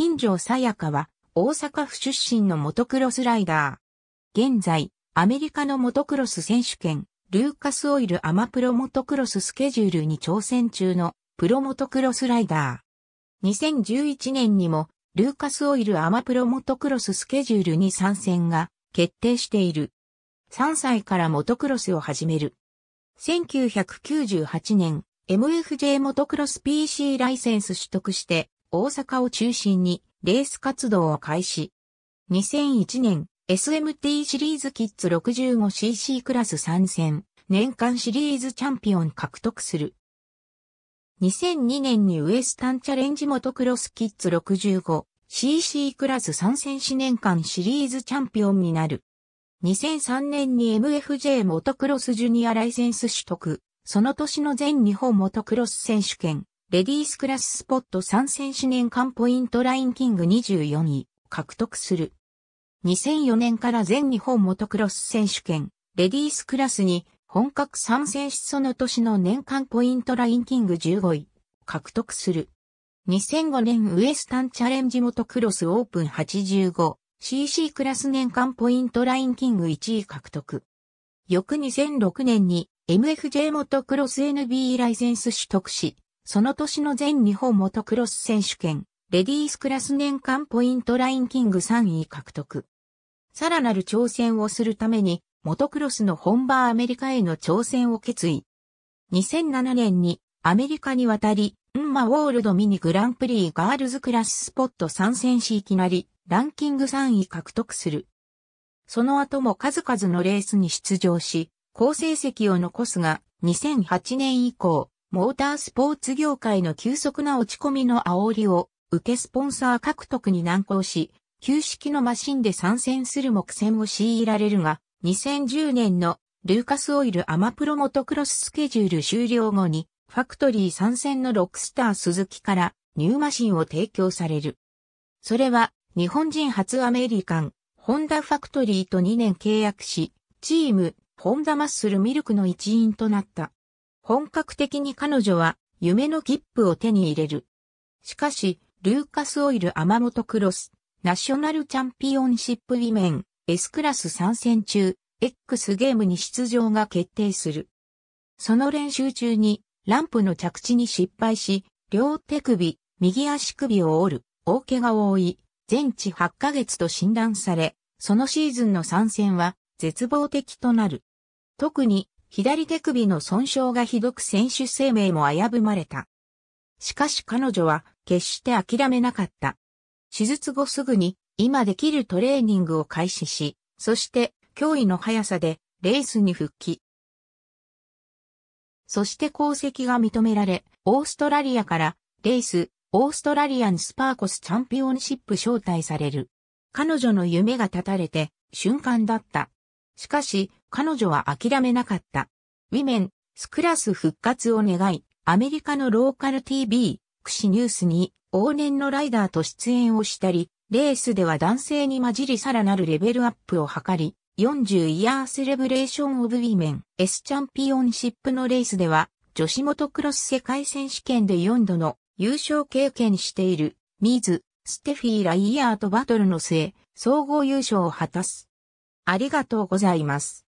金城さやかは、大阪府出身のモトクロスライダー。現在、アメリカのモトクロス選手権、ルーカスオイルアマプロモトクロススケジュールに挑戦中のプロモトクロスライダー。2011年にもルーカスオイルアマプロモトクロススケジュールに参戦が決定している。3歳からモトクロスを始める。1998年 MFJ モトクロス PC ライセンス取得して大阪を中心にレース活動を開始。2001年、SMT シリーズキッズ 65cc クラス参戦、年間シリーズチャンピオン獲得する。2002年にウエスタンチャレンジモトクロスキッズ 65cc クラス参戦し年間シリーズチャンピオンになる。2003年に MFJ モトクロスジュニアライセンス取得、その年の全日本モトクロス選手権、レディースクラススポット参戦四年間ポイントラインキング24位獲得する。2004年から全日本モトクロス選手権、レディースクラスに本格参戦しその年の年間ポイントラインキング15位獲得する。2005年ウエスタンチャレンジモトクロスオープン 85cc クラス年間ポイントラインキング1位獲得。翌2006年に MFJ モトクロス NB ライセンス取得し、その年の全日本モトクロス選手権、レディースクラス年間ポイントラインキング3位獲得。さらなる挑戦をするために、モトクロスの本場アメリカへの挑戦を決意。2007年にアメリカに渡り、ウンマウォールドミニグランプリガールズクラススポット参戦しいきなりランキング3位獲得する。その後も数々のレースに出場し、好成績を残すが、2008年以降、モータースポーツ業界の急速な落ち込みの煽りを受けスポンサー獲得に難航し、旧式のマシンで参戦する目線を強いられるが、2010年のルーカスオイルアマプロモトクロススケジュール終了後に、ファクトリー参戦のロックスター鈴木からニューマシンを提供される。それは日本人初アメリカン、ホンダファクトリーと2年契約し、チーム、ホンダマッスルミルクの一員となった。本格的に彼女は夢の切符を手に入れる。しかし、ルーカスオイル天本クロス、ナショナルチャンピオンシップウィメン、S クラス参戦中、X ゲームに出場が決定する。その練習中に、ランプの着地に失敗し、両手首、右足首を折る、大怪我を負い、全治8ヶ月と診断され、そのシーズンの参戦は絶望的となる。特に左手首の損傷がひどく選手生命も危ぶまれた。しかし彼女は決して諦めなかった。手術後すぐに今できるトレーニングを開始し、そして驚異の速さでレースに復帰。そして功績が認められ、オーストラリアからレース、オーストラリアンスパーコスチャンピオンシップ招待される。彼女の夢が絶たれて瞬間だった。しかし、彼女は諦めなかった。ウィメン、スクラス復活を願い、アメリカのローカル TV、クシニュースに往年のライダーと出演をしたり、レースでは男性に混じりさらなるレベルアップを図り、40イヤーセレブレーションオブウィメン S チャンピオンシップのレースでは、女子モトクロス世界選手権で4度の優勝経験している、ミーズ、ステフィーライヤーとバトルの末、総合優勝を果たす。ありがとうございます。